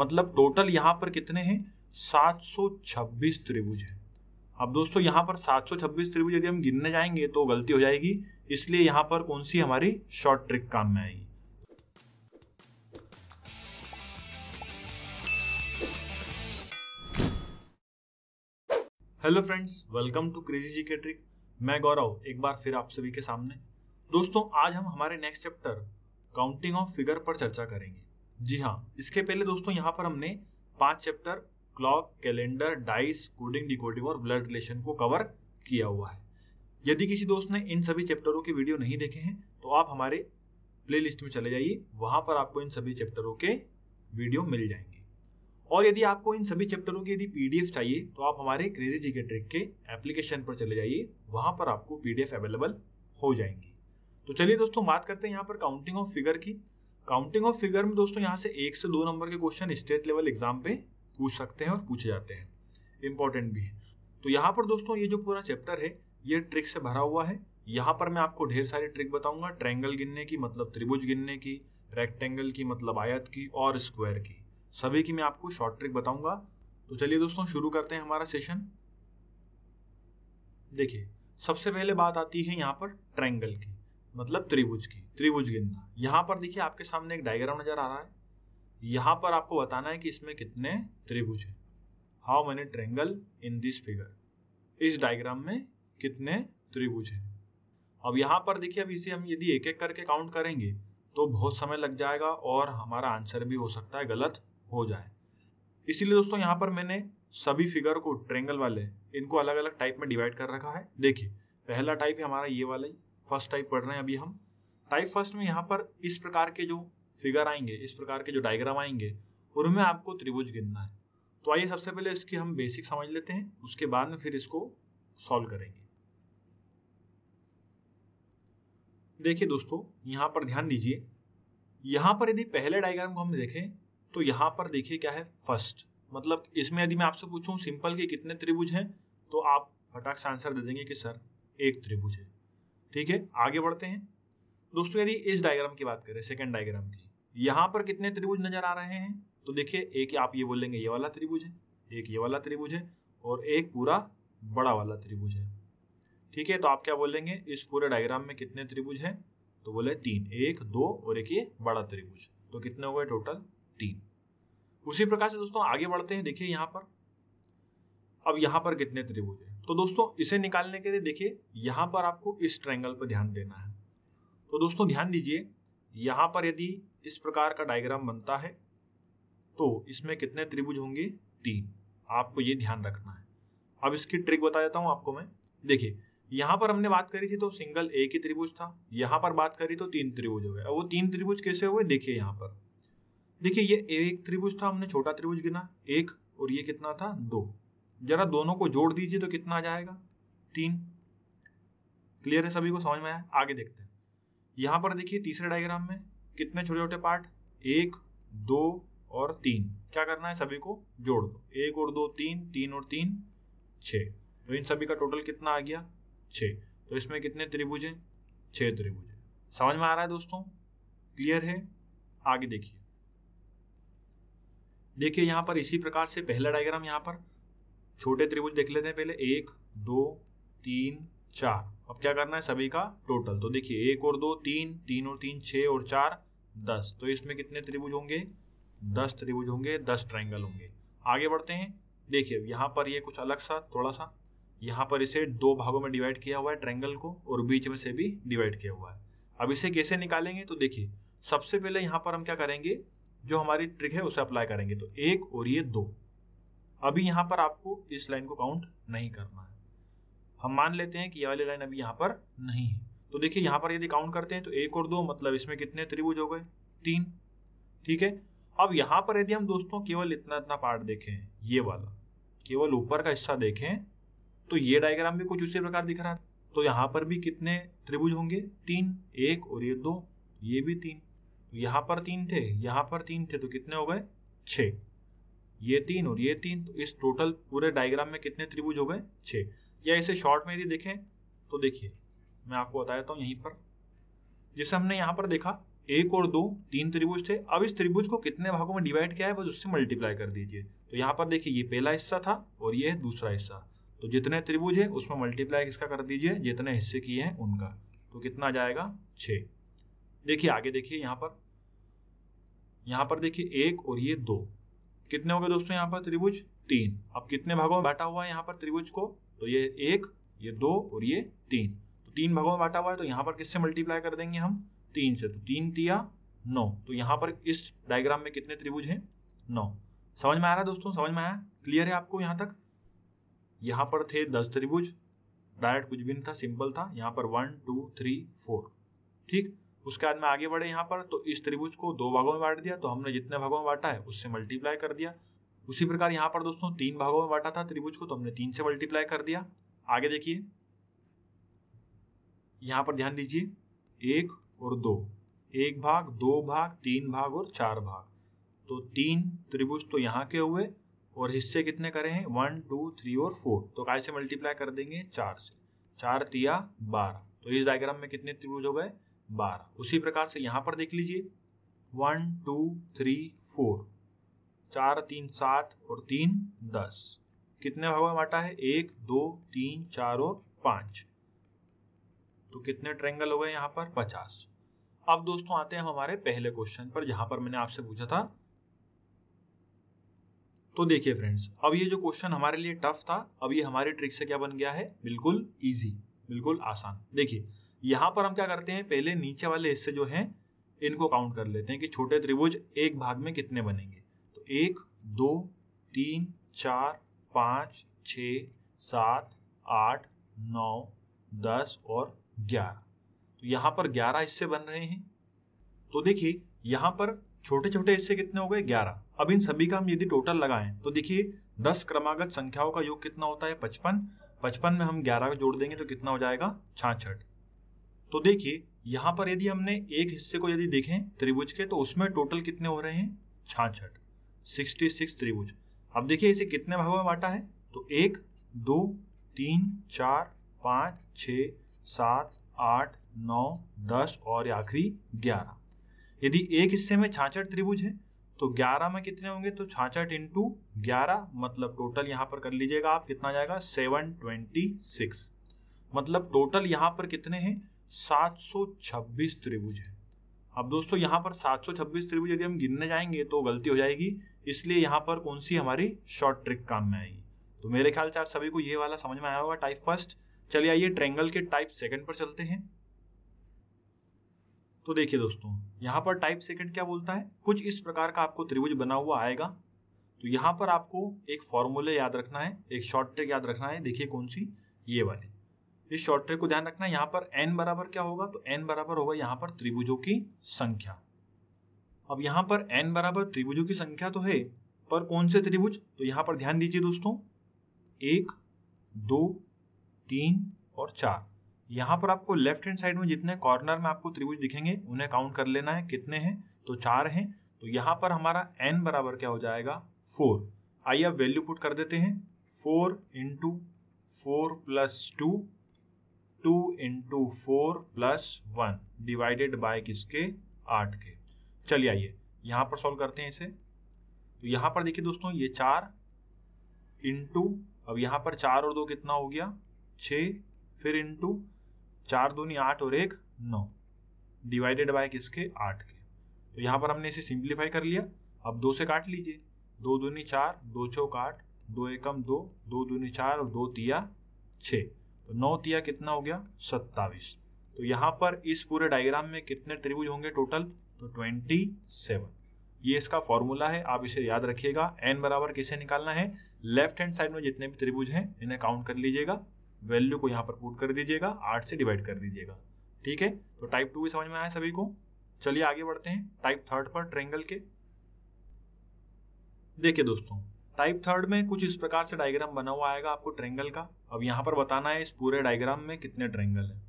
मतलब टोटल यहाँ पर कितने हैं 726 त्रिभुज है अब दोस्तों यहाँ पर 726 त्रिभुज यदि हम गिनने जाएंगे तो गलती हो जाएगी इसलिए यहाँ पर कौन सी हमारी शॉर्ट ट्रिक काम में आएगी hello friends welcome to crazy G K trick मैं गौरव एक बार फिर आप सभी के सामने दोस्तों आज हम हमारे next chapter counting of figure पर चर्चा करेंगे जी हाँ इसके पहले दोस्तों यहाँ पर हमने पांच chapter clock calendar dice coding decoding और ब्लड रिलेशन को कवर किया हुआ है यदि किसी दोस्त ने इन सभी चैप्टरों के वीडियो नहीं देखे हैं तो आप हमारे प्लेलिस्ट में चले जाइए वहाँ पर आपको इन सभी चैप्टरों के वीडियो मिल जाएंगे और यदि आपको इन सभी चैप्टरों की यदि पी चाहिए तो आप हमारे क्रेजी जी के ट्रिक के एप्लीकेशन पर चले जाइए वहाँ पर आपको पी अवेलेबल हो जाएंगी तो चलिए दोस्तों बात करते हैं यहाँ पर काउंटिंग ऑफ फिगर की काउंटिंग ऑफ फिगर में दोस्तों यहाँ से एक से दो नंबर के क्वेश्चन स्टेट लेवल एग्जाम पे पूछ सकते हैं और पूछे जाते हैं इंपॉर्टेंट भी है तो यहाँ पर दोस्तों ये जो पूरा चैप्टर है ये ट्रिक से भरा हुआ है यहाँ पर मैं आपको ढेर सारी ट्रिक बताऊंगा ट्रैंगल गिनने की मतलब त्रिभुज गिनने की रेक्टेंगल की मतलब आयत की और स्क्वायर की सभी की मैं आपको शॉर्ट ट्रिक बताऊंगा तो चलिए दोस्तों शुरू करते हैं हमारा सेशन देखिए सबसे पहले बात आती है यहाँ पर ट्रैंगल की मतलब त्रिभुज की त्रिभुज गिनना यहाँ पर देखिए आपके सामने एक डायग्राम नजर आ रहा है यहाँ पर आपको बताना है कि इसमें कितने त्रिभुज हैं how many triangle in this figure इस डायग्राम में कितने त्रिभुज हैं अब यहाँ पर देखिए अब इसे हम यदि एक एक करके काउंट करेंगे तो बहुत समय लग जाएगा और हमारा आंसर भी हो सकता है गलत हो जाए इसीलिए दोस्तों यहाँ पर मैंने सभी फिगर को ट्रेंगल वाले इनको अलग अलग टाइप में डिवाइड कर रखा है देखिए पहला टाइप है हमारा ये वाला ही फर्स्ट टाइप पढ़ रहे हैं अभी हम टाइप फर्स्ट में यहाँ पर इस प्रकार के जो फिगर आएंगे इस प्रकार के जो डायग्राम आएंगे उनमें आपको त्रिभुज गिनना है तो आइए सबसे पहले इसकी हम बेसिक समझ लेते हैं उसके बाद में फिर इसको सॉल्व करेंगे देखिए दोस्तों यहाँ पर ध्यान दीजिए यहाँ पर यदि पहले डायग्राम को हम देखें तो यहाँ पर देखिए क्या है फर्स्ट मतलब इसमें यदि मैं आपसे पूछूं सिंपल के कितने त्रिभुज हैं तो आप फटाक से आंसर दे देंगे कि सर एक त्रिभुज है ठीक है आगे बढ़ते हैं दोस्तों यदि इस डायग्राम की बात करें सेकेंड डायग्राम की यहाँ पर कितने त्रिभुज नजर आ रहे हैं तो देखिए एक आप ये बोलेंगे ये वाला त्रिभुज है एक ये वाला त्रिभुज है और एक पूरा बड़ा वाला त्रिभुज है ठीक है तो आप क्या बोलेंगे इस पूरे डायग्राम में कितने त्रिभुज हैं तो बोले तीन एक दो और एक ये बड़ा त्रिभुज तो कितने हो गए टोटल तीन उसी प्रकार से दोस्तों आगे बढ़ते हैं देखिए यहाँ पर अब यहाँ पर कितने त्रिभुज है तो दोस्तों इसे निकालने के लिए देखिए यहाँ पर आपको इस ट्रायंगल पर ध्यान देना है तो दोस्तों ध्यान दीजिए यहाँ पर यदि इस प्रकार का डायग्राम बनता है तो इसमें कितने त्रिभुज होंगे तीन आपको ये ध्यान रखना है अब इसकी ट्रिक बता देता हूँ आपको मैं देखिए यहाँ पर हमने बात करी थी तो सिंगल एक ही त्रिभुज था यहाँ पर बात करी तो तीन त्रिभुज हो गए वो तीन त्रिभुज कैसे हुए देखिए यहाँ पर देखिए ये एक त्रिभुज था हमने छोटा त्रिभुज गिना एक और ये कितना था दो जरा दोनों को जोड़ दीजिए तो कितना आ जाएगा तीन क्लियर है सभी को समझ में आया आगे देखते हैं यहाँ पर देखिए तीसरे डायग्राम में कितने छोटे छोटे पार्ट एक दो और तीन क्या करना है सभी को जोड़ दो एक और दो तीन तीन और तीन छ तो इन सभी का टोटल कितना आ गया छ तो इसमें कितने त्रिभुज हैं छः त्रिभुज हैं समझ में आ रहा है दोस्तों क्लियर है आगे देखिए देखिए यहाँ पर इसी प्रकार से पहला डायग्राम यहाँ पर छोटे त्रिभुज देख लेते हैं पहले एक दो तीन चार अब क्या करना है सभी का टोटल तो देखिए एक और दो तीन तीन और तीन छः और चार दस तो इसमें कितने त्रिभुज होंगे दस त्रिभुज होंगे दस ट्राइंगल होंगे आगे बढ़ते हैं देखिए यहाँ पर ये कुछ अलग सा थोड़ा सा यहाँ पर इसे दो भागों में डिवाइड किया हुआ है ट्रैंगल को और बीच में से भी डिवाइड किया हुआ है अब इसे कैसे निकालेंगे तो देखिए सबसे पहले यहाँ पर हम क्या करेंगे जो हमारी ट्रिक है उसे अप्लाई करेंगे तो एक और ये दो अभी यहाँ पर आपको इस लाइन को काउंट नहीं करना है हम मान लेते हैं कि ये वाली लाइन अभी यहाँ पर नहीं है तो देखिए यहाँ पर यदि काउंट करते हैं तो एक और दो मतलब इसमें कितने त्रिभुज हो गए तीन ठीक है अब यहाँ पर यदि हम दोस्तों केवल इतना इतना पार्ट देखें ये वाला केवल ऊपर का हिस्सा देखें तो ये डायग्राम भी कुछ उसी प्रकार दिख रहा है तो यहाँ पर भी कितने त्रिभुज होंगे तीन एक और ये दो ये भी तीन तो यहाँ पर तीन थे यहाँ पर तीन थे तो कितने हो गए छः ये तीन और ये तीन तो इस टोटल पूरे डायग्राम में कितने त्रिभुज हो गए छः या इसे शॉर्ट में यदि देखें तो देखिए मैं आपको बता देता हूँ यहीं पर जैसे हमने यहाँ पर देखा एक और दो तीन त्रिभुज थे अब इस त्रिभुज को कितने भागों में डिवाइड किया है बस उससे मल्टीप्लाई कर दीजिए तो यहाँ पर देखिए ये पहला हिस्सा था और ये है दूसरा हिस्सा तो जितने त्रिभुज है उसमें मल्टीप्लाई किसका कर दीजिए जितने हिस्से किए हैं उनका तो कितना आ जाएगा छः देखिए आगे देखिए यहाँ पर यहाँ पर देखिए एक और ये दो कितने हो गए दोस्तों यहाँ पर त्रिभुज तीन अब कितने भागों में बांटा हुआ है यहाँ पर त्रिभुज को तो ये एक ये दो और ये तीन तो तीन भागों में बांटा हुआ है तो यहाँ पर किससे मल्टीप्लाई कर देंगे हम तीन से तो तीन तिया नौ तो यहाँ पर इस डायग्राम में कितने त्रिभुज हैं नौ समझ में आ रहा है दोस्तों समझ में आया क्लियर है आपको यहाँ तक यहाँ पर थे दस त्रिभुज डायरेक्ट कुछ भी नहीं था सिंपल था यहाँ पर वन टू थ्री फोर ठीक उसके बाद में आगे बढ़े यहाँ पर तो इस त्रिभुज को दो भागों में बांट दिया तो हमने जितने भागों में बांटा है उससे मल्टीप्लाई कर दिया उसी प्रकार यहाँ पर दोस्तों तीन भागों में बांटा था त्रिभुज को तो हमने तीन से मल्टीप्लाई कर दिया आगे देखिए यहाँ पर ध्यान दीजिए एक और दो एक भाग दो भाग तीन भाग और चार भाग तो तीन त्रिभुज तो यहाँ के हुए और हिस्से कितने करे हैं वन टू थ्री और फोर तो कैसे मल्टीप्लाई कर देंगे चार से चार तिया बारह तो इस डायग्राम में कितने त्रिभुज हो गए बारह उसी प्रकार से यहाँ पर देख लीजिए वन टू थ्री फोर चार तीन सात और तीन दस कितने में बांटा है एक दो तीन चार और पाँच तो कितने ट्रेंगल हो गए यहाँ पर पचास अब दोस्तों आते हैं हमारे पहले क्वेश्चन पर जहां पर मैंने आपसे पूछा था तो देखिए फ्रेंड्स अब ये जो क्वेश्चन हमारे लिए टफ था अब ये हमारी ट्रिक से क्या बन गया है बिल्कुल इजी बिल्कुल आसान देखिए यहाँ पर हम क्या करते हैं पहले नीचे वाले हिस्से जो हैं इनको काउंट कर लेते हैं कि छोटे त्रिभुज एक भाग में कितने बनेंगे तो एक दो तीन चार पाँच छ सात आठ नौ दस और ग्यारह तो यहाँ पर ग्यारह हिस्से बन रहे हैं तो देखिए यहाँ पर छोटे छोटे हिस्से कितने हो गए ग्यारह अब इन सभी का हम यदि टोटल लगाएं तो देखिए दस क्रमागत संख्याओं का योग कितना होता है पचपन पचपन में हम ग्यारह जोड़ देंगे तो कितना हो जाएगा छाछठ तो देखिए यहाँ पर यदि हमने एक हिस्से को यदि देखें त्रिभुज के तो उसमें टोटल कितने हो रहे हैं छाछठ सिक्सटी सिक्स त्रिभुज अब देखिए इसे कितने भागों में बांटा है तो एक दो तीन चार पाँच छ सात आठ नौ दस और आखिरी ग्यारह यदि एक हिस्से में छाछठ त्रिभुज है तो ग्यारह में कितने होंगे तो छाछठ इंटू ग्यारह मतलब टोटल यहाँ पर कर लीजिएगा आप कितना जाएगा सेवन ट्वेंटी सिक्स मतलब टोटल यहाँ पर कितने हैं 726 त्रिभुज है अब दोस्तों यहाँ पर 726 त्रिभुज यदि हम गिनने जाएंगे तो गलती हो जाएगी इसलिए यहाँ पर कौन सी हमारी शॉर्ट ट्रिक काम में आएगी तो मेरे ख्याल से आप सभी को ये वाला समझ में आया होगा टाइप फर्स्ट चलिए आइए ट्रेंगल के टाइप सेकंड पर चलते हैं तो देखिए दोस्तों यहाँ पर टाइप सेकंड क्या बोलता है कुछ इस प्रकार का आपको त्रिभुज बना हुआ आएगा तो यहाँ पर आपको एक फॉर्मूले याद रखना है एक शॉर्ट ट्रिक याद रखना है देखिए कौन सी ये वाले इस शॉर्ट ट्रिक को ध्यान रखना यहाँ पर एन बराबर क्या होगा तो एन बराबर होगा यहाँ पर त्रिभुजों की संख्या अब यहाँ पर एन बराबर त्रिभुजों की संख्या तो है पर कौन से त्रिभुज तो यहाँ पर ध्यान दीजिए दोस्तों एक दो तीन और चार यहाँ पर आपको लेफ्ट हैंड साइड में जितने कॉर्नर में आपको त्रिभुज दिखेंगे उन्हें काउंट कर लेना है कितने हैं तो चार हैं तो यहाँ पर हमारा एन बराबर क्या हो जाएगा फोर आइए आप वैल्यू पुट कर देते हैं four into four plus two two into four plus one divided by किसके आठ के चलिए आइए यहाँ पर सॉल्व करते हैं इसे तो यहाँ पर देखिए दोस्तों ये चार इंटू अब यहाँ पर चार और दो कितना हो गया छ फिर इंटू चार दूनी आठ और एक नौ डिवाइडेड बाय किसके आठ के तो यहाँ पर हमने इसे सिंप्लीफाई कर लिया अब दो से काट लीजिए दो दूनी चार दो चौक आठ दो एकम दो दो दूनी चार और दो तिया छः तो नौ तिया कितना हो गया सत्तावीस तो यहाँ पर इस पूरे डायग्राम में कितने त्रिभुज होंगे टोटल तो ट्वेंटी सेवन ये इसका फॉर्मूला है आप इसे याद रखिएगा एन बराबर किसे निकालना है लेफ्ट हैंड साइड में जितने भी त्रिभुज हैं इन्हें काउंट कर लीजिएगा वैल्यू को यहाँ पर पुट कर दीजिएगा आठ से डिवाइड कर दीजिएगा ठीक है तो टाइप टू भी समझ में आया सभी को चलिए आगे बढ़ते हैं टाइप थर्ड पर ट्रेंगल के देखिए दोस्तों टाइप थर्ड में कुछ इस प्रकार से डायग्राम बना हुआ आएगा आपको ट्रेंगल का अब यहाँ पर बताना है इस पूरे डायग्राम में कितने ट्रेंगल हैं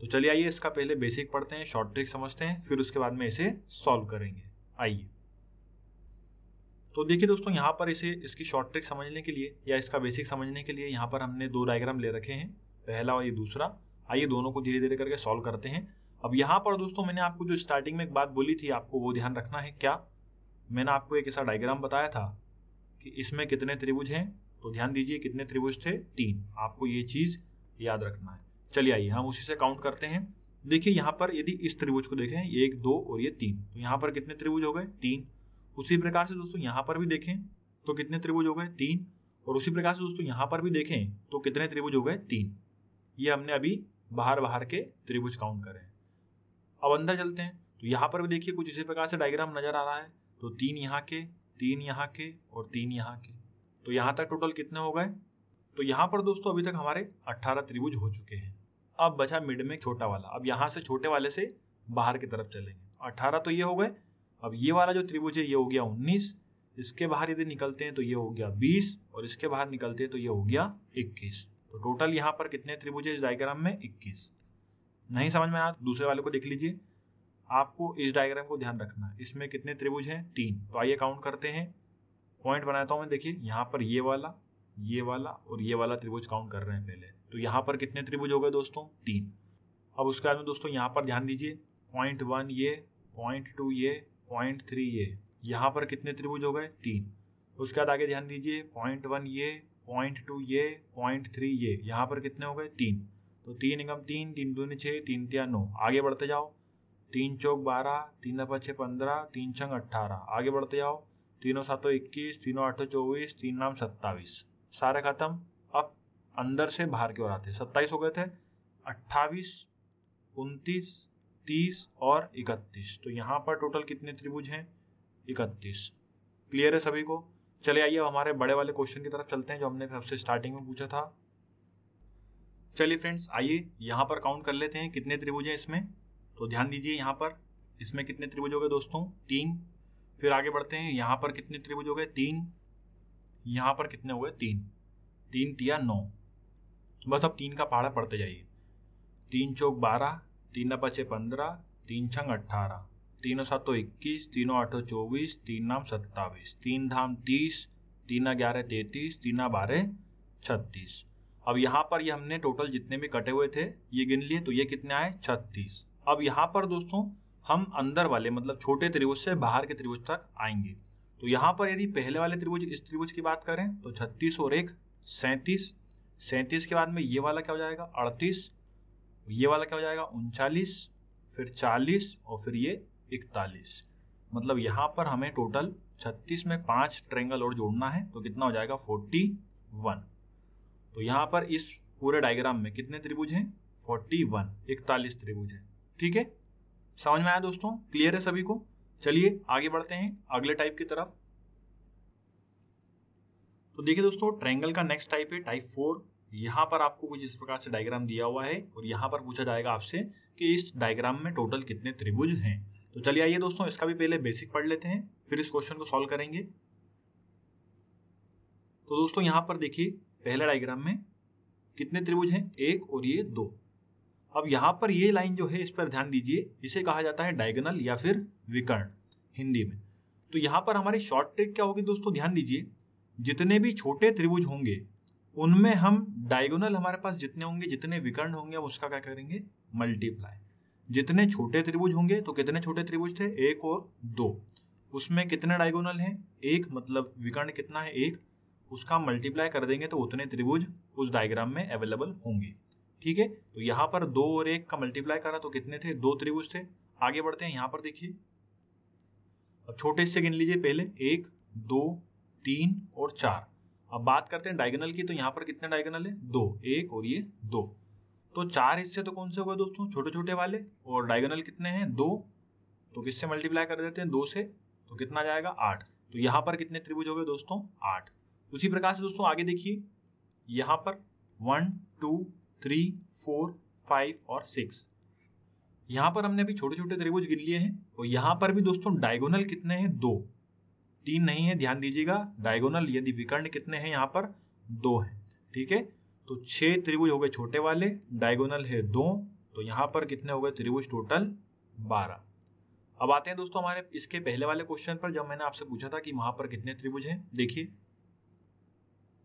तो चलिए आइए इसका पहले बेसिक पढ़ते हैं शॉर्ट ट्रिक समझते हैं फिर उसके बाद में इसे सॉल्व करेंगे आइए तो देखिए दोस्तों यहाँ पर इसे इसकी शॉर्ट ट्रिक समझने के लिए या इसका बेसिक समझने के लिए यहाँ पर हमने दो डायग्राम ले रखे हैं पहला और ये दूसरा आइए दोनों को धीरे धीरे करके सॉल्व करते हैं अब यहाँ पर दोस्तों मैंने आपको जो स्टार्टिंग में एक बात बोली थी आपको वो ध्यान रखना है क्या मैंने आपको एक ऐसा डायग्राम बताया था कि इसमें कितने त्रिभुज हैं तो ध्यान दीजिए कितने त्रिभुज थे तीन आपको ये चीज़ याद रखना है चलिए आइए हम उसी से काउंट करते हैं देखिए यहाँ पर यदि इस त्रिभुज को देखें ये एक दो और ये तीन तो यहाँ पर कितने त्रिभुज हो गए तीन उसी प्रकार से दोस्तों यहाँ पर भी देखें तो कितने त्रिभुज हो गए तीन और उसी प्रकार से दोस्तों यहाँ पर भी देखें तो कितने त्रिभुज हो गए तीन ये हमने अभी बाहर बाहर के त्रिभुज काउंट करे हैं अब अंदर चलते हैं तो यहाँ पर भी देखिए कुछ इसी प्रकार से डायग्राम नजर आ रहा है तो तीन यहाँ के तीन यहाँ के और तीन यहाँ के तो यहाँ तक टोटल कितने हो गए तो यहाँ पर दोस्तों अभी तक हमारे 18 त्रिभुज हो चुके हैं अब बचा मिड में छोटा वाला अब यहाँ से छोटे वाले से बाहर की तरफ चलेंगे अट्ठारह तो ये हो गए अब ये वाला जो त्रिभुज है ये हो गया उन्नीस इसके बाहर यदि निकलते हैं तो ये हो गया बीस और इसके बाहर निकलते हैं तो ये हो गया इक्कीस तो टोटल यहाँ पर कितने त्रिभुज है इस डायग्राम में इक्कीस नहीं समझ में आया दूसरे वाले को देख लीजिए आपको इस डायग्राम को ध्यान रखना है इसमें कितने त्रिभुज हैं तीन तो आइए काउंट करते हैं पॉइंट बनाता हूँ मैं देखिए यहाँ पर ये वाला ये वाला और ये वाला त्रिभुज काउंट कर रहे हैं पहले तो यहाँ पर कितने त्रिभुज हो गए दोस्तों तीन अब उसके बाद में दोस्तों यहाँ पर ध्यान दीजिए पॉइंट वन ये पॉइंट टू ये पॉइंट थ्री ये यहाँ पर कितने त्रिभुज हो गए तीन उसके बाद आगे ध्यान दीजिए पॉइंट वन ये पॉइंट टू ये पॉइंट थ्री ये यहाँ पर कितने हो गए तीन तो तीन एकम तीन तीन दो छः तीन तिया नौ आगे बढ़ते जाओ तीन चौक बारह तीन पचे पंद्रह तीन छंग अट्ठारह आगे बढ़ते जाओ तीनों सातों इक्कीस तीनों आठों चौबीस तीन नाम सत्ताईस सारे ख़त्म अब अंदर से बाहर की ओर आते सत्ताईस हो गए थे अट्ठाईस उनतीस तीस और इकतीस तो यहाँ पर टोटल कितने त्रिभुज हैं इकतीस क्लियर है सभी को चले आइए अब हमारे बड़े वाले क्वेश्चन की तरफ चलते हैं जो हमने सबसे स्टार्टिंग में पूछा था चलिए फ्रेंड्स आइए यहाँ पर काउंट कर लेते हैं कितने त्रिभुज हैं इसमें तो ध्यान दीजिए यहाँ पर इसमें कितने त्रिभुज हो गए दोस्तों तीन फिर आगे बढ़ते हैं यहाँ पर कितने त्रिभुज हो गए तीन यहाँ पर कितने हो गए तीन तीन तिया नौ बस अब तीन का पहाड़ा पढ़ते जाइए तीन चौक बारह तीन पचे पंद्रह तीन छंग अट्ठारह तीनों सातों इक्कीस तीनों आठों चौबीस तीन नाम सत्ताईस तीन धाम तीस तीन ग्यारह तैंतीस तीन बारह छत्तीस अब यहाँ पर ये यह हमने टोटल जितने भी कटे हुए थे ये गिन लिए तो ये कितने आए छत्तीस अब यहाँ पर दोस्तों हम अंदर वाले मतलब छोटे त्रिभुज से बाहर के त्रिभुज तक आएंगे तो यहाँ पर यदि पहले वाले त्रिभुज इस त्रिभुज की बात करें तो छत्तीस और एक सैंतीस सैंतीस के बाद में ये वाला क्या हो जाएगा अड़तीस ये वाला क्या हो जाएगा उनचालीस फिर चालीस और फिर ये इकतालीस मतलब यहाँ पर हमें टोटल छत्तीस में पाँच ट्रेंगल और जोड़ना है तो कितना हो जाएगा फोर्टी वन तो यहाँ पर इस पूरे डायग्राम में कितने त्रिभुज हैं फोर्टी वन इकतालीस त्रिभुज हैं ठीक है समझ में आया दोस्तों क्लियर है सभी को चलिए आगे बढ़ते हैं अगले टाइप की तरफ तो देखिए दोस्तों ट्रायंगल का नेक्स्ट टाइप है टाइप फोर यहां पर आपको कुछ इस प्रकार से डायग्राम दिया हुआ है और यहां पर पूछा जाएगा आपसे कि इस डायग्राम में टोटल कितने त्रिभुज हैं तो चलिए आइए दोस्तों इसका भी पहले बेसिक पढ़ लेते हैं फिर इस क्वेश्चन को सॉल्व करेंगे तो दोस्तों यहां पर देखिए पहले डायग्राम में कितने त्रिभुज हैं एक और ये दो अब यहाँ पर ये लाइन जो है इस पर ध्यान दीजिए इसे कहा जाता है डायगनल या फिर विकर्ण हिंदी में तो यहाँ पर हमारी शॉर्ट ट्रिक क्या होगी दोस्तों ध्यान दीजिए जितने भी छोटे त्रिभुज होंगे उनमें हम डायगोनल हमारे पास जितने होंगे जितने विकर्ण होंगे हम उसका क्या करेंगे मल्टीप्लाई जितने छोटे त्रिभुज होंगे तो कितने छोटे त्रिभुज थे एक और दो उसमें कितने डायगोनल हैं एक मतलब विकर्ण कितना है एक उसका मल्टीप्लाई कर देंगे तो उतने त्रिभुज उस डायग्राम में अवेलेबल होंगे ठीक है तो यहाँ पर दो और एक का मल्टीप्लाई करा तो कितने थे दो त्रिभुज थे आगे बढ़ते हैं यहाँ पर देखिए अब छोटे से गिन लीजिए पहले एक दो तीन और चार अब बात करते हैं डायगोनल की तो यहाँ पर कितने डायगोनल है दो एक और ये दो तो चार हिस्से तो कौन से हुए दोस्तों छोटे छोटे वाले और डायगोनल कितने हैं दो तो किससे मल्टीप्लाई कर देते हैं दो से तो कितना जाएगा आठ तो यहाँ पर कितने त्रिभुज हो गए दोस्तों आठ उसी प्रकार से दोस्तों आगे देखिए यहाँ पर one two three four five और सिक्स यहाँ पर हमने अभी छोटे छोटे त्रिभुज गिन लिए हैं और यहाँ पर भी दोस्तों डायगोनल कितने हैं दो तीन नहीं है ध्यान दीजिएगा डायगोनल यदि विकर्ण कितने हैं यहाँ पर दो हैं ठीक है तो छः त्रिभुज हो गए छोटे वाले डायगोनल है दो तो यहाँ पर कितने हो गए त्रिभुज टोटल बारह अब आते हैं दोस्तों हमारे इसके पहले वाले क्वेश्चन पर जब मैंने आपसे पूछा था कि वहाँ पर कितने त्रिभुज हैं देखिए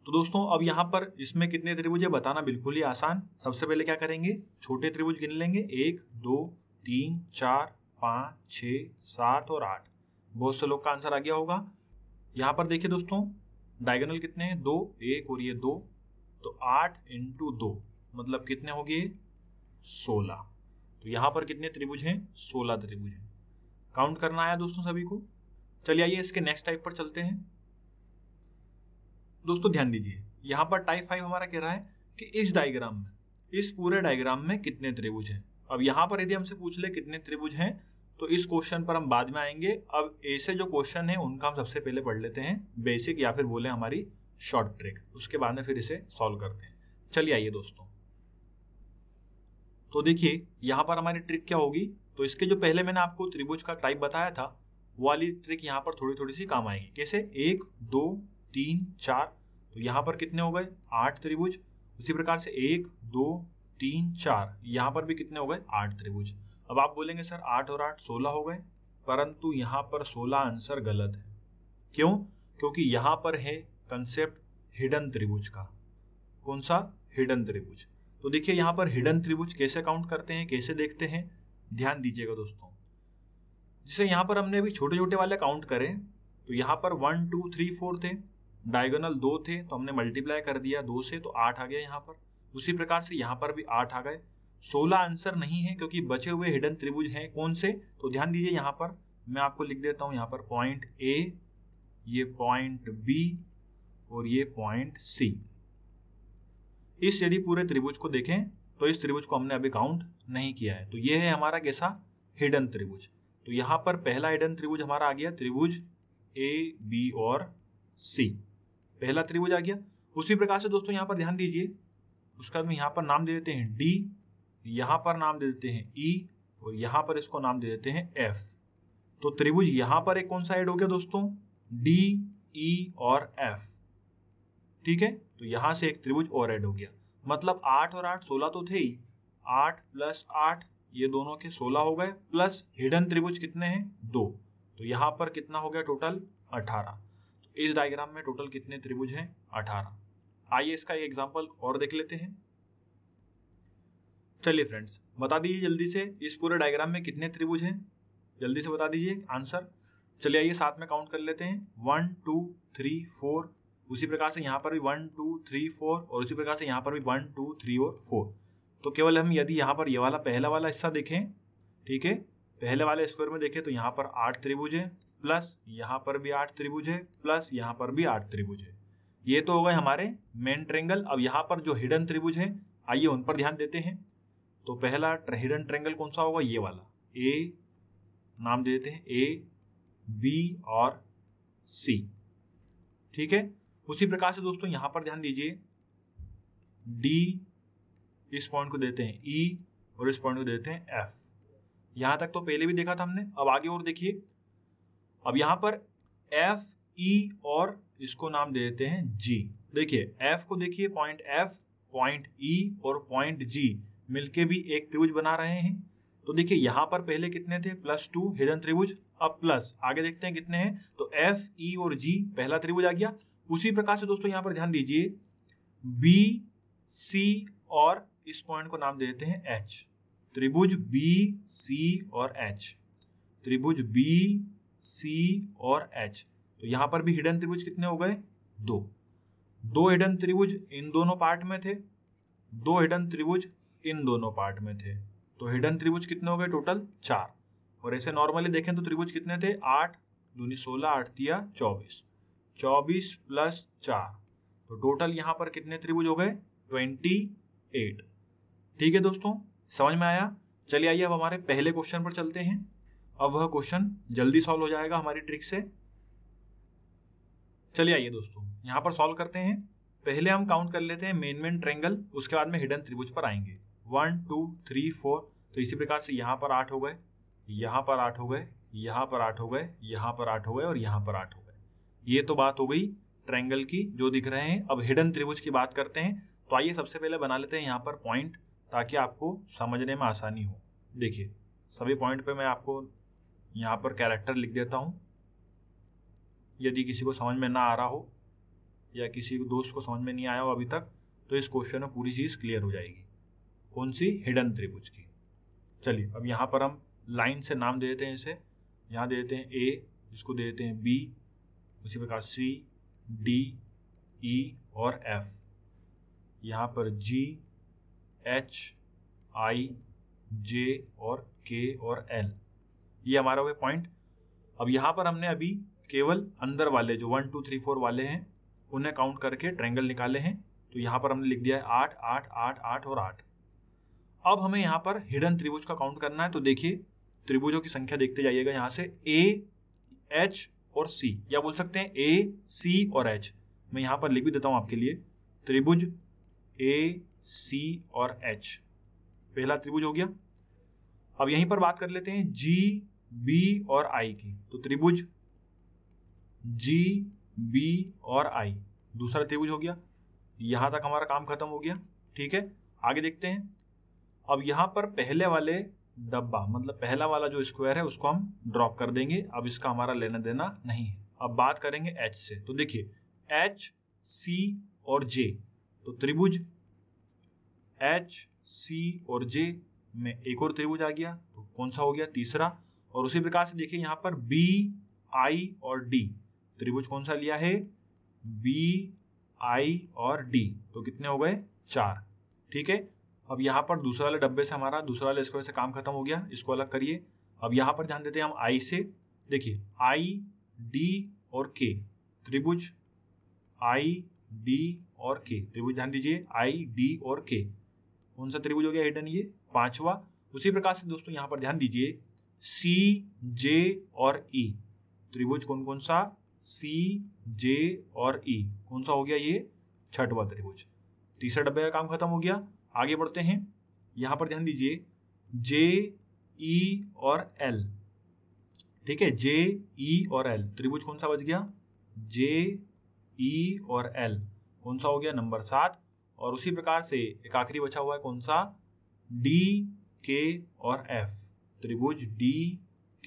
तो दोस्तों अब यहाँ पर इसमें कितने त्रिभुज है बताना बिल्कुल ही आसान सबसे पहले क्या करेंगे छोटे त्रिभुज गिन लेंगे एक दो तीन चार पाँच छ सात और आठ बहुत से लोग का आंसर आ गया होगा यहाँ पर देखिए दोस्तों डायगोनल कितने हैं दो एक और ये दो तो आठ इंटू दो मतलब कितने हो गए सोलह तो यहाँ पर कितने त्रिभुज हैं सोलह त्रिभुज हैं काउंट करना आया दोस्तों सभी को चलिए आइए इसके नेक्स्ट टाइप पर चलते हैं दोस्तों ध्यान दीजिए यहाँ पर टाइप फाइव हमारा कह रहा है कि इस डायग्राम में इस पूरे डायग्राम में कितने त्रिभुज हैं अब यहाँ पर यदि हमसे पूछ ले कितने त्रिभुज हैं तो इस क्वेश्चन पर हम बाद में आएंगे अब ऐसे जो क्वेश्चन है उनका हम सबसे पहले पढ़ लेते हैं बेसिक या फिर बोले हमारी शॉर्ट ट्रिक उसके बाद में फिर इसे सॉल्व करते हैं चलिए आइए दोस्तों तो देखिए यहाँ पर हमारी ट्रिक क्या होगी तो इसके जो पहले मैंने आपको त्रिभुज का टाइप बताया था वो वाली ट्रिक यहाँ पर थोड़ी थोड़ी सी काम आएगी कैसे एक दो तीन चार तो यहाँ पर कितने हो गए आठ त्रिभुज उसी प्रकार से एक दो तीन चार यहाँ पर भी कितने हो गए आठ त्रिभुज अब आप बोलेंगे सर आठ और आठ सोलह हो गए परंतु यहाँ पर सोलह आंसर गलत है क्यों क्योंकि यहाँ पर है कंसेप्ट हिडन त्रिभुज का कौन सा हिडन त्रिभुज तो देखिए यहाँ पर हिडन त्रिभुज कैसे काउंट करते हैं कैसे देखते हैं ध्यान दीजिएगा दोस्तों जैसे यहाँ पर हमने अभी छोटे छोटे वाले काउंट करें तो यहाँ पर वन टू थ्री फोर थे डायगोनल दो थे तो हमने मल्टीप्लाई कर दिया दो से तो आठ आ गया यहाँ पर उसी प्रकार से यहाँ पर भी आठ आ गए सोलह आंसर नहीं है क्योंकि बचे हुए हिडन त्रिभुज हैं कौन से तो ध्यान दीजिए यहाँ पर मैं आपको लिख देता हूँ यहाँ पर पॉइंट ए ये पॉइंट बी और ये पॉइंट सी इस यदि पूरे त्रिभुज को देखें तो इस त्रिभुज को हमने अभी काउंट नहीं किया है तो ये है हमारा कैसा हिडन त्रिभुज तो यहाँ पर पहला हिडन त्रिभुज हमारा आ गया त्रिभुज ए बी और सी पहला त्रिभुज आ गया उसी प्रकार से दोस्तों यहाँ पर ध्यान दीजिए उसका हम यहाँ पर नाम दे देते हैं डी यहाँ पर नाम दे देते हैं ई e, और यहाँ पर इसको नाम दे देते हैं एफ तो त्रिभुज यहाँ पर एक कौन सा एड हो गया दोस्तों डी ई e और एफ ठीक है तो यहाँ से एक त्रिभुज और एड हो गया मतलब आठ और आठ सोलह तो थे ही आठ प्लस आठ ये दोनों के सोलह हो गए प्लस हिडन त्रिभुज कितने हैं दो तो यहाँ पर कितना हो गया टोटल अठारह इस डायग्राम में टोटल कितने त्रिभुज हैं अठारह आइए इसका एक एग्जाम्पल और देख लेते हैं चलिए फ्रेंड्स बता दीजिए जल्दी से इस पूरे डायग्राम में कितने त्रिभुज हैं जल्दी से बता दीजिए आंसर चलिए आइए साथ में काउंट कर लेते हैं वन टू थ्री फोर उसी प्रकार से यहाँ पर भी वन टू थ्री फोर और उसी प्रकार से यहाँ पर भी वन टू थ्री और फोर तो केवल हम यदि यहाँ पर ये यह वाला पहला वाला हिस्सा देखें ठीक है पहले वाले स्क्वायर में देखें तो यहाँ पर आठ त्रिभुज है प्लस यहाँ पर भी आठ त्रिभुज है प्लस यहाँ पर भी आठ त्रिभुज है ये तो हो गए हमारे मेन ट्रेंगल अब यहाँ पर जो हिडन त्रिभुज है आइए उन पर ध्यान देते हैं तो पहला हिडन ट्रेंगल कौन सा होगा ये वाला ए नाम दे देते हैं ए बी और सी ठीक है उसी प्रकार से दोस्तों यहां पर ध्यान दीजिए डी इस पॉइंट को देते हैं ई e, और इस पॉइंट को देते हैं एफ यहां तक तो पहले भी देखा था हमने अब आगे और देखिए अब यहाँ पर एफ ई e और इसको नाम दे देते हैं जी देखिए एफ को देखिए पॉइंट एफ पॉइंट ई और पॉइंट जी मिलके भी एक त्रिभुज बना रहे हैं तो देखिए यहाँ पर पहले कितने थे प्लस टू हिडन त्रिभुज अब प्लस आगे देखते हैं कितने हैं तो एफ ई e और जी पहला त्रिभुज आ गया उसी प्रकार से दोस्तों यहाँ पर ध्यान दीजिए बी सी और इस पॉइंट को नाम दे देते हैं एच त्रिभुज बी सी और एच त्रिभुज बी सी और एच तो यहाँ पर भी हिडन त्रिभुज कितने हो गए दो दो हिडन त्रिभुज इन दोनों पार्ट में थे दो हिडन त्रिभुज इन दोनों पार्ट में थे तो हिडन त्रिभुज कितने हो गए टोटल चार और ऐसे नॉर्मली देखें तो त्रिभुज कितने थे आठ दूनी सोलह दिया चौबीस चौबीस प्लस चार तो टोटल यहाँ पर कितने त्रिभुज हो गए ट्वेंटी एट ठीक है दोस्तों समझ में आया चलिए आइए अब हमारे पहले क्वेश्चन पर चलते हैं अब वह क्वेश्चन जल्दी सॉल्व हो जाएगा हमारी ट्रिक से चलिए आइए दोस्तों यहाँ पर सॉल्व करते हैं पहले हम काउंट कर लेते हैं मेन मेन ट्रेंगल उसके बाद में हिडन त्रिभुज पर आएंगे वन टू थ्री फोर तो इसी प्रकार से यहाँ पर आठ हो गए यहाँ पर आठ हो गए यहाँ पर आठ हो गए यहाँ पर आठ हो गए और यहाँ पर आठ हो गए ये तो बात हो गई ट्रेंगल की जो दिख रहे हैं अब हिडन त्रिभुज की बात करते हैं तो आइए सबसे पहले बना लेते हैं यहाँ पर पॉइंट ताकि आपको समझने में आसानी हो देखिए सभी पॉइंट पे मैं आपको यहाँ पर कैरेक्टर लिख देता हूँ यदि किसी को समझ में ना आ रहा हो या किसी दोस्त को समझ में नहीं आया हो अभी तक तो इस क्वेश्चन में पूरी चीज़ क्लियर हो जाएगी कौन सी हिडन त्रिभुज की चलिए अब यहाँ पर हम लाइन से नाम दे देते हैं इसे यहाँ दे देते हैं ए जिसको दे देते हैं बी उसी प्रकार सी डी ई और एफ यहाँ पर जी एच आई जे और के और एल ये हमारा हुआ पॉइंट अब यहाँ पर हमने अभी केवल अंदर वाले जो वन टू थ्री फोर वाले हैं उन्हें काउंट करके ट्रैंगल निकाले हैं तो यहाँ पर हमने लिख दिया है आठ आठ आठ आठ और आठ अब हमें यहाँ पर हिडन त्रिभुज का काउंट करना है तो देखिए त्रिभुजों की संख्या देखते जाइएगा यहाँ से ए एच और सी या बोल सकते हैं ए सी और एच मैं यहाँ पर लिख भी देता हूँ आपके लिए त्रिभुज ए सी और एच पहला त्रिभुज हो गया अब यहीं पर बात कर लेते हैं जी बी और आई की तो त्रिभुज जी बी और आई दूसरा त्रिभुज हो गया यहां तक हमारा काम खत्म हो गया ठीक है आगे देखते हैं अब यहां पर पहले वाले डब्बा मतलब पहला वाला जो स्क्वायर है उसको हम ड्रॉप कर देंगे अब इसका हमारा लेना देना नहीं है अब बात करेंगे एच से तो देखिए एच सी और जे तो त्रिभुज एच सी और जे में एक और त्रिभुज आ गया तो कौन सा हो गया तीसरा और उसी प्रकार से देखिए यहाँ पर बी आई और डी त्रिभुज कौन सा लिया है बी आई और डी तो कितने हो गए चार ठीक है अब यहाँ पर दूसरा वाले डब्बे से हमारा दूसरा वाले स्क्वायर से काम खत्म हो गया इसको अलग करिए अब यहाँ पर ध्यान देते हैं हम आई से देखिए आई डी और के त्रिभुज आई डी और के त्रिभुज ध्यान दीजिए आई डी और के कौन सा त्रिभुज हो गया हिडन ये पांचवा उसी प्रकार से दोस्तों यहाँ पर ध्यान दीजिए सी जे और ई e. त्रिभुज कौन कौन सा सी जे और ई e. कौन सा हो गया ये छठवा त्रिभुज तीसरा डब्बे का काम खत्म हो गया आगे बढ़ते हैं यहां पर ध्यान दीजिए जे ई e और एल ठीक है जे ई और एल त्रिभुज कौन सा बच गया जे ई और एल कौन सा हो गया नंबर सात और उसी प्रकार से एक आखिरी बचा हुआ है कौन सा डी के और एफ त्रिभुज डी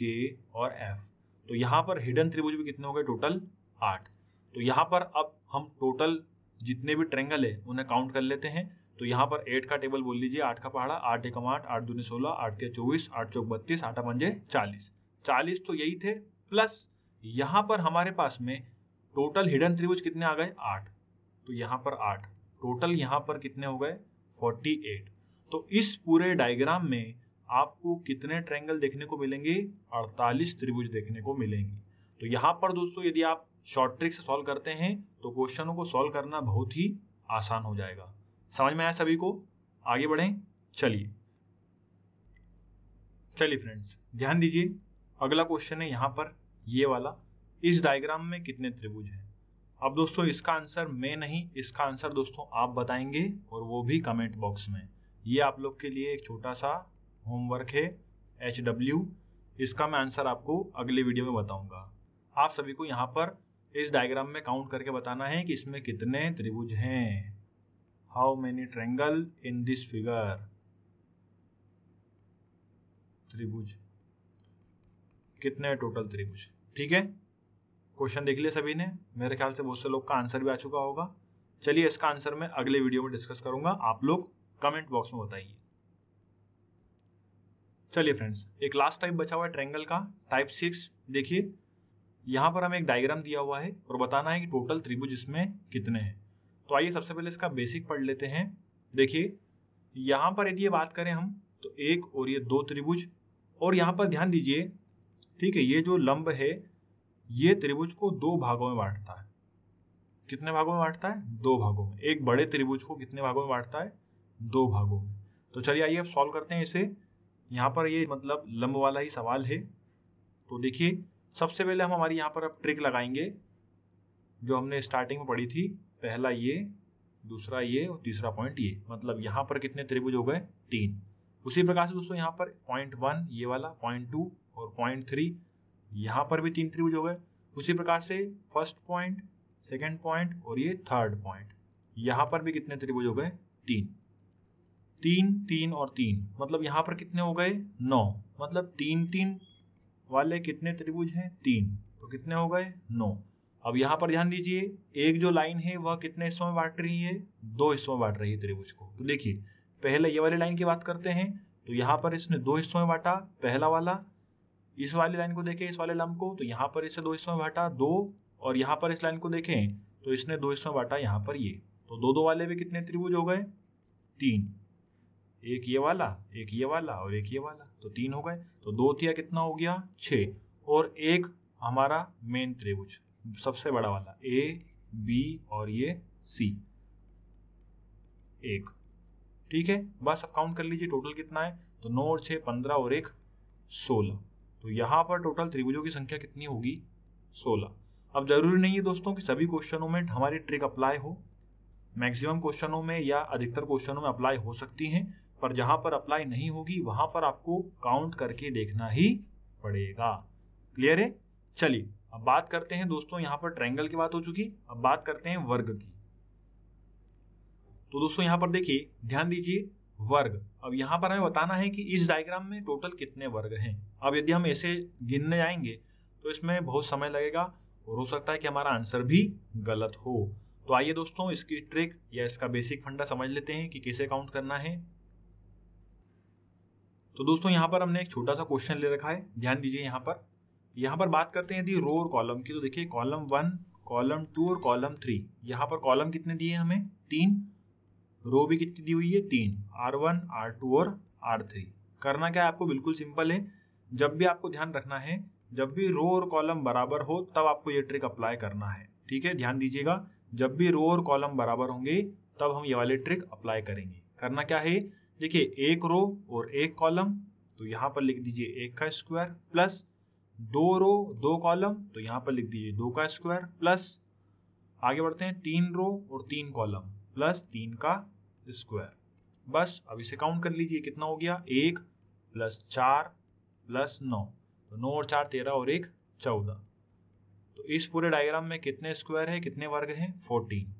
के और एफ तो यहाँ पर हिडन त्रिभुज भी कितने हो गए टोटल आठ तो यहाँ पर अब हम टोटल जितने भी ट्रेंगल है उन्हें काउंट कर लेते हैं तो यहाँ पर एट का टेबल बोल लीजिए आठ का पहाड़ा आठ एकम आठ आठ दूनी सोलह आठ के चौबीस आठ चौक बत्तीस आठ पंजे चालीस चालीस तो यही थे प्लस यहाँ पर हमारे पास में टोटल हिडन त्रिभुज कितने आ गए आठ तो यहाँ पर आठ टोटल यहाँ पर कितने हो गए फोर्टी एट तो इस पूरे डायग्राम में आपको कितने ट्रेंगल देखने को मिलेंगे 48 त्रिभुज देखने को मिलेंगे तो यहाँ पर दोस्तों यदि आप शॉर्ट ट्रिक से सॉल्व करते हैं तो क्वेश्चनों को सॉल्व करना बहुत ही आसान हो जाएगा समझ में आया सभी को आगे बढ़ें चलिए चलिए फ्रेंड्स ध्यान दीजिए अगला क्वेश्चन है यहाँ पर ये वाला इस डायग्राम में कितने त्रिभुज हैं अब दोस्तों इसका आंसर मैं नहीं इसका आंसर दोस्तों आप बताएंगे और वो भी कमेंट बॉक्स में ये आप लोग के लिए एक छोटा सा होमवर्क है एच डब्ल्यू इसका मैं आंसर आपको अगले वीडियो में बताऊंगा आप सभी को यहाँ पर इस डायग्राम में काउंट करके बताना है कि इसमें कितने त्रिभुज हैं how many triangle in this figure त्रिभुज कितने टोटल त्रिभुज ठीक है क्वेश्चन देख लिया सभी ने मेरे ख्याल से बहुत से लोग का आंसर भी आ चुका होगा चलिए इसका आंसर मैं अगले वीडियो में डिस्कस करूंगा आप लोग कमेंट बॉक्स में बताइए चलिए फ्रेंड्स एक लास्ट टाइप बचा हुआ है ट्रेंगल का टाइप सिक्स देखिए यहाँ पर हमें एक डायग्राम दिया हुआ है और बताना है कि टोटल त्रिभुज इसमें कितने हैं तो आइए सबसे पहले इसका बेसिक पढ़ लेते हैं देखिए यहाँ पर यदि ये बात करें हम तो एक और ये दो त्रिभुज और यहाँ पर ध्यान दीजिए ठीक है ये जो लंब है ये त्रिभुज को दो भागों में बांटता है कितने भागों में बांटता है दो भागों में एक बड़े त्रिभुज को कितने भागों में बांटता है दो भागों में तो चलिए आइए अब सॉल्व करते हैं इसे यहाँ पर ये मतलब लंब वाला ही सवाल है तो देखिए सबसे पहले हम हमारी यहाँ पर अब ट्रिक लगाएंगे जो हमने स्टार्टिंग में पढ़ी थी पहला ये दूसरा ये और तीसरा पॉइंट ये मतलब यहाँ पर कितने त्रिभुज हो गए तीन उसी प्रकार से दोस्तों यहाँ पर पॉइंट वन ये वाला पॉइंट टू और पॉइंट थ्री यहाँ पर भी तीन त्रिभुज हो गए उसी प्रकार से फर्स्ट पॉइंट सेकेंड पॉइंट और ये थर्ड पॉइंट यहाँ पर भी कितने त्रिभुज हो गए तीन तीन तीन और तीन मतलब यहाँ पर कितने हो गए नौ मतलब तीन तीन वाले कितने त्रिभुज हैं तीन तो कितने हो गए नौ अब यहाँ पर ध्यान दीजिए एक जो लाइन है वह कितने हिस्सों में बांट रही है दो हिस्सों में बांट रही है त्रिभुज को तो देखिए पहले ये वाली लाइन की बात करते हैं तो यहाँ पर इसने दो हिस्सों में बांटा पहला वाला इस वाली लाइन को देखें इस वाले लम्ब को तो यहाँ पर इसे दो हिस्सों में बांटा दो और यहाँ पर इस लाइन को देखें तो इसने दो हिस्सों में बांटा यहाँ पर ये तो दो दो वाले भी कितने त्रिभुज हो गए तीन एक ये वाला एक ये वाला और एक ये वाला तो तीन हो गए तो दो तिया कितना हो गया छ और एक हमारा मेन त्रिभुज सबसे बड़ा वाला ए बी और ये सी एक ठीक है बस अब काउंट कर लीजिए टोटल कितना है तो नौ और छः पंद्रह और एक सोलह तो यहाँ पर टोटल त्रिभुजों की संख्या कितनी होगी सोलह अब जरूरी नहीं है दोस्तों कि सभी क्वेश्चनों में हमारी ट्रिक अप्लाई हो मैक्सिमम क्वेश्चनों में या अधिकतर क्वेश्चनों में अप्लाई हो सकती हैं पर जहां पर अप्लाई नहीं होगी वहां पर आपको काउंट करके देखना ही पड़ेगा क्लियर है चलिए अब बात करते हैं दोस्तों यहां पर ट्रायंगल की बात हो चुकी अब बात करते हैं वर्ग की तो दोस्तों यहां पर देखिए ध्यान दीजिए वर्ग अब यहां पर हमें बताना है कि इस डायग्राम में टोटल कितने वर्ग हैं अब यदि हम ऐसे गिनने जाएंगे तो इसमें बहुत समय लगेगा और हो सकता है कि हमारा आंसर भी गलत हो तो आइए दोस्तों इसकी ट्रिक या इसका बेसिक फंडा समझ लेते हैं कि कैसे काउंट करना है तो दोस्तों यहाँ पर हमने एक छोटा सा क्वेश्चन ले रखा है ध्यान दीजिए यहाँ पर यहाँ पर बात करते हैं यदि रो और कॉलम की तो देखिए कॉलम वन कॉलम टू और कॉलम थ्री यहाँ पर कॉलम कितने दिए हमें तीन रो भी कितनी दी हुई है तीन आर वन आर टू और आर थ्री करना क्या है आपको बिल्कुल सिंपल है जब भी आपको ध्यान रखना है जब भी रो और कॉलम बराबर हो तब आपको ये ट्रिक अप्लाई करना है ठीक है ध्यान दीजिएगा जब भी रो और कॉलम बराबर होंगे तब हम ये वाले ट्रिक अप्लाई करेंगे करना क्या है देखिए एक रो और एक कॉलम तो यहाँ पर लिख दीजिए एक का स्क्वायर प्लस दो रो दो कॉलम तो यहाँ पर लिख दीजिए दो का स्क्वायर प्लस आगे बढ़ते हैं तीन रो और तीन कॉलम प्लस तीन का स्क्वायर बस अब इसे काउंट कर लीजिए कितना हो गया एक प्लस चार प्लस नौ तो नौ और चार तेरह और एक चौदह तो इस पूरे डायग्राम में कितने स्क्वायर है कितने वर्ग हैं फोर्टीन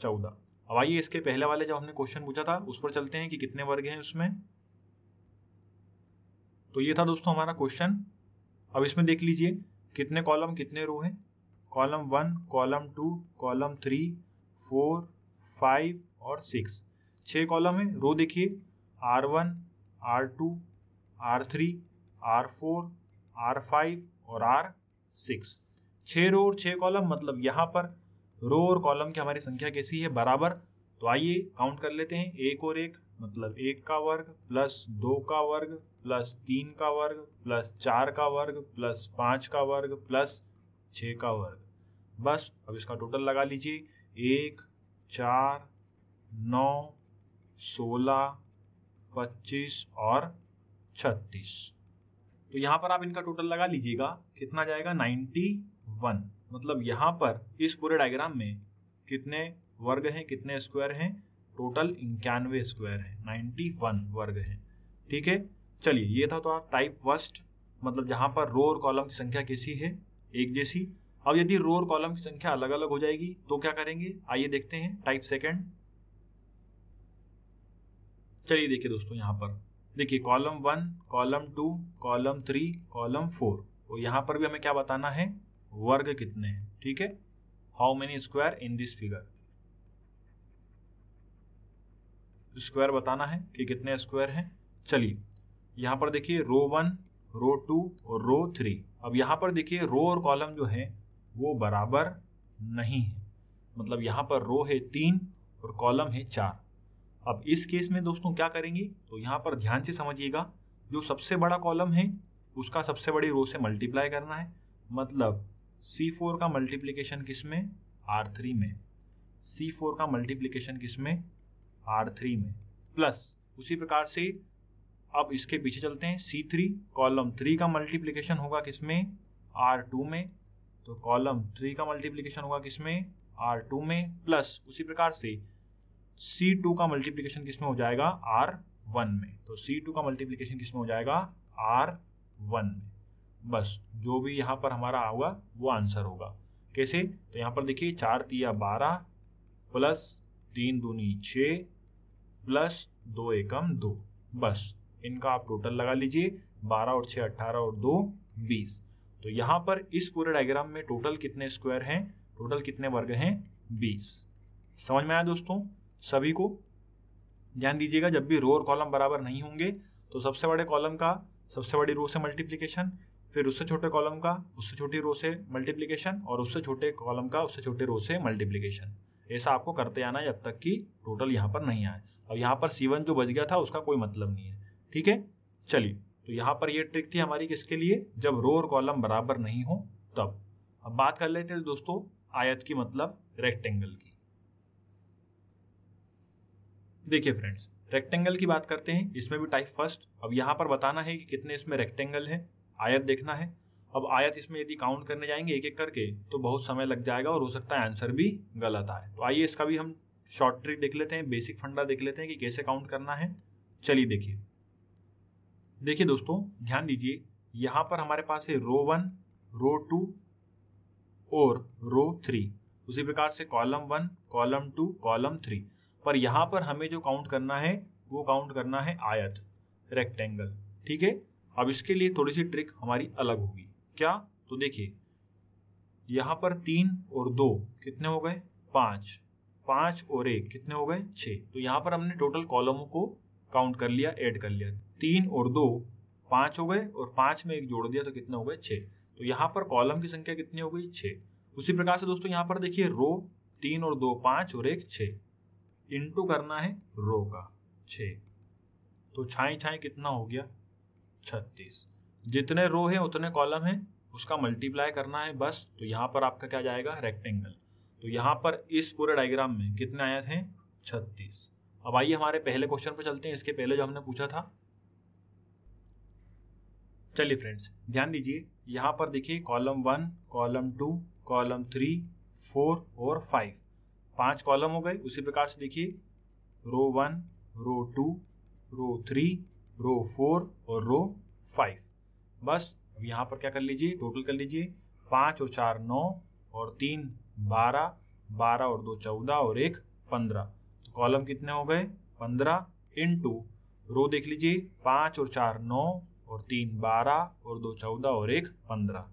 चौदह अब आइए इसके पहले वाले जो हमने क्वेश्चन पूछा था उस पर चलते हैं कि कितने वर्ग हैं उसमें तो ये था दोस्तों हमारा क्वेश्चन अब इसमें देख लीजिए कितने कॉलम कितने रो हैं column one column two column three four five और सिक्स छः कॉलम है रो देखिए R one R two R three R four R five और आर सिक्स छः रो और छः कॉलम मतलब यहाँ पर रो और कॉलम की हमारी संख्या कैसी है बराबर तो आइए काउंट कर लेते हैं एक और एक मतलब एक का वर्ग प्लस दो का वर्ग प्लस तीन का वर्ग प्लस चार का वर्ग प्लस पाँच का वर्ग प्लस छः का वर्ग बस अब इसका टोटल लगा लीजिए एक चार नौ सोलह पच्चीस और छत्तीस तो यहाँ पर आप इनका टोटल लगा लीजिएगा कितना जाएगा नाइन्टी वन मतलब यहाँ पर इस पूरे डायग्राम में कितने वर्ग हैं कितने स्क्वायर हैं टोटल इक्यानवे स्क्वायर हैं नाइन्टी वन वर्ग हैं ठीक है चलिए ये था तो टाइप फर्स्ट मतलब जहाँ पर रो और कॉलम की संख्या कैसी है एक जैसी अब यदि रो और कॉलम की संख्या अलग अलग हो जाएगी तो क्या करेंगे आइए देखते हैं टाइप सेकेंड चलिए देखिए दोस्तों यहाँ पर देखिए column one column two column three column four और यहाँ पर भी हमें क्या बताना है वर्ग कितने हैं ठीक है how many square in this figure square बताना है कि कितने स्क्वायर हैं चलिए यहाँ पर देखिए रो वन रो टू और रो थ्री अब यहाँ पर देखिए रो और कॉलम जो है वो बराबर नहीं है मतलब यहाँ पर रो है तीन और कॉलम है चार अब इस केस में दोस्तों क्या करेंगे तो यहाँ पर ध्यान से समझिएगा जो सबसे बड़ा कॉलम है उसका सबसे बड़ी रो से मल्टीप्लाई करना है मतलब सी फोर का मल्टीप्लिकेशन किस में आर थ्री में सी फोर का मल्टीप्लिकेशन किस में आर थ्री में प्लस उसी प्रकार से अब इसके पीछे चलते हैं सी थ्री कॉलम थ्री का मल्टीप्लिकेशन होगा किसमें आर टू में तो कॉलम थ्री का मल्टीप्लिकेशन होगा किसमें आर टू में प्लस उसी प्रकार से सी टू का मल्टीप्लिकेशन में हो जाएगा आर वन में तो सी टू का मल्टीप्लिकेशन किसमें हो जाएगा आर वन में बस जो भी यहाँ पर हमारा होगा वो आंसर होगा कैसे तो यहाँ पर देखिए चार तिया बारह प्लस तीन दूनी छ प्लस दो एकम दो बस इनका आप टोटल लगा लीजिए बारह और छः अट्ठारह और दो बीस तो यहाँ पर इस पूरे डायग्राम में टोटल कितने स्क्वायर हैं टोटल कितने वर्ग हैं बीस समझ में आया दोस्तों सभी को ध्यान दीजिएगा जब भी रो और कॉलम बराबर नहीं होंगे तो सबसे बड़े कॉलम का सबसे बड़ी रो से मल्टीप्लीकेशन फिर उससे छोटे कॉलम का उससे छोटी रो से मल्टीप्लीकेशन और उससे छोटे कॉलम का उससे छोटे रो से मल्टीप्लीकेशन ऐसा आपको करते आना जब तक कि टोटल यहाँ पर नहीं आए और यहाँ पर सीवन जो बच गया था उसका कोई मतलब नहीं है ठीक है चलिए तो यहाँ पर ये ट्रिक थी हमारी किसके लिए जब रो और कॉलम बराबर नहीं हो तब अब बात कर लेते हैं दोस्तों आयत की मतलब रेक्टेंगल की देखिए फ्रेंड्स रेक्टेंगल की बात करते हैं इसमें भी टाइप फर्स्ट अब यहाँ पर बताना है कि कितने इसमें रेक्टेंगल है आयत देखना है अब आयत इसमें यदि काउंट करने जाएंगे एक एक करके तो बहुत समय लग जाएगा और हो सकता है आंसर भी गलत आए तो आइए इसका भी हम शॉर्ट ट्रिक देख लेते हैं बेसिक फंडा देख लेते हैं कि कैसे काउंट करना है चलिए देखिए देखिए दोस्तों ध्यान दीजिए यहाँ पर हमारे पास है रो वन रो टू और रो थ्री उसी प्रकार से column one column two column three पर यहाँ पर हमें जो काउंट करना है वो काउंट करना है आयत रेक्टेंगल ठीक है अब इसके लिए थोड़ी सी ट्रिक हमारी अलग होगी क्या तो देखिए यहाँ पर तीन और दो कितने हो गए पाँच पाँच और एक कितने हो गए छः तो यहाँ पर हमने टोटल कॉलमों को काउंट कर लिया ऐड कर लिया तीन और दो पाँच हो गए और पाँच में एक जोड़ दिया तो कितने हो गए छः तो यहाँ पर कॉलम की संख्या कितनी हो गई छः उसी प्रकार से दोस्तों यहाँ पर देखिए रो तीन और दो पाँच और एक छः इंटू करना है रो का छः तो छाई छाई कितना हो गया छत्तीस जितने रो हैं उतने कॉलम हैं उसका मल्टीप्लाई करना है बस तो यहाँ पर आपका क्या जाएगा रेक्टेंगल तो यहाँ पर इस पूरे डायग्राम में कितने आए थे छत्तीस अब आइए हमारे पहले क्वेश्चन पर चलते हैं इसके पहले जो हमने पूछा था चलिए फ्रेंड्स ध्यान दीजिए यहाँ पर देखिए column one column two column three four और फाइव पांच कॉलम हो गए उसी प्रकार से देखिए row one row two row three row four और रो फाइव बस अब यहाँ पर क्या कर लीजिए टोटल कर लीजिए पाँच और चार नौ और तीन बारह बारह और दो चौदह और एक पंद्रह तो कॉलम कितने हो गए पंद्रह इन टू रो देख लीजिए पाँच और चार नौ और तीन बारह और दो चौदह और एक पंद्रह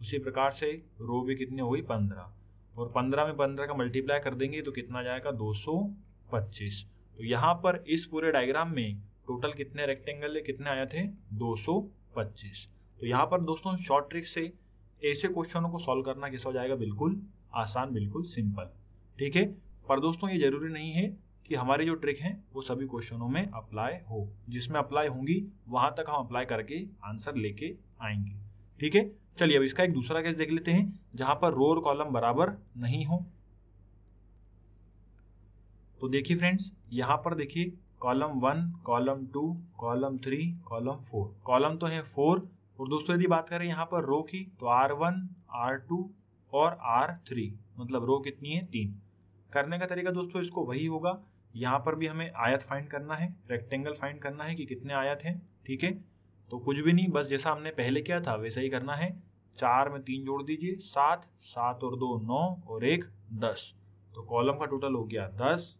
उसी प्रकार से रो भी कितनी हो गई पंद्रह और पंद्रह में पंद्रह का मल्टीप्लाई कर देंगे तो कितना जाएगा दो सौ पच्चीस तो यहाँ पर इस पूरे डायग्राम में टोटल कितने रेक्टेंगल है कितने आए थे 225 तो यहाँ पर दोस्तों शॉर्ट ट्रिक से ऐसे क्वेश्चनों को सॉल्व करना कैसा हो जाएगा बिल्कुल आसान बिल्कुल सिंपल ठीक है पर दोस्तों ये जरूरी नहीं है कि हमारे जो ट्रिक हैं वो सभी क्वेश्चनों में अप्लाई हो जिसमें अप्लाई होंगी वहां तक हम अप्लाई करके आंसर लेके आएंगे ठीक है चलिए अब इसका एक दूसरा केस देख लेते हैं जहां पर रो और कॉलम बराबर नहीं हो तो देखिए फ्रेंड्स यहां पर देखिए column one column two column three column four column तो है फोर और दोस्तों यदि बात करें यहाँ पर रो की तो आर वन आर टू और आर थ्री मतलब रो कितनी है तीन करने का तरीका दोस्तों इसको वही होगा यहाँ पर भी हमें आयत फाइंड करना है रेक्टेंगल फाइंड करना है कि कितने आयत हैं ठीक है तो कुछ भी नहीं बस जैसा हमने पहले किया था वैसा ही करना है चार में तीन जोड़ दीजिए सात सात और दो नौ और एक दस तो कॉलम का टोटल हो गया दस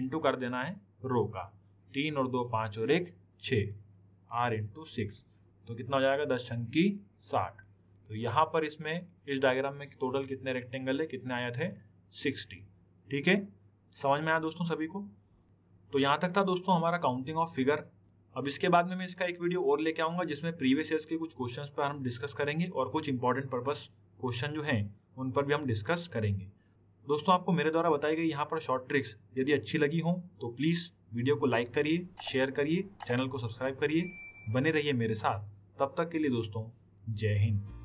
इंटू कर देना है रो का तीन और दो पाँच और एक छः आर इंटू सिक्स तो कितना हो जाएगा दस छंग की साठ तो यहाँ पर इसमें इस डायग्राम में टोटल कितने रेक्टेंगल है कितने आए थे सिक्सटी ठीक है समझ में आया दोस्तों सभी को तो यहाँ तक था दोस्तों हमारा काउंटिंग ऑफ फिगर अब इसके बाद में मैं इसका एक वीडियो और लेके आऊँगा जिसमें प्रीवियस ईयर्स के कुछ क्वेश्चंस पर हम डिस्कस करेंगे और कुछ इंपॉर्टेंट पर्पस क्वेश्चन जो हैं उन पर भी हम डिस्कस करेंगे दोस्तों आपको मेरे द्वारा बताई गई यहाँ पर शॉर्ट ट्रिक्स यदि अच्छी लगी हो तो प्लीज़ वीडियो को लाइक करिए शेयर करिए चैनल को सब्सक्राइब करिए बने रहिए मेरे साथ तब तक के लिए दोस्तों जय हिंद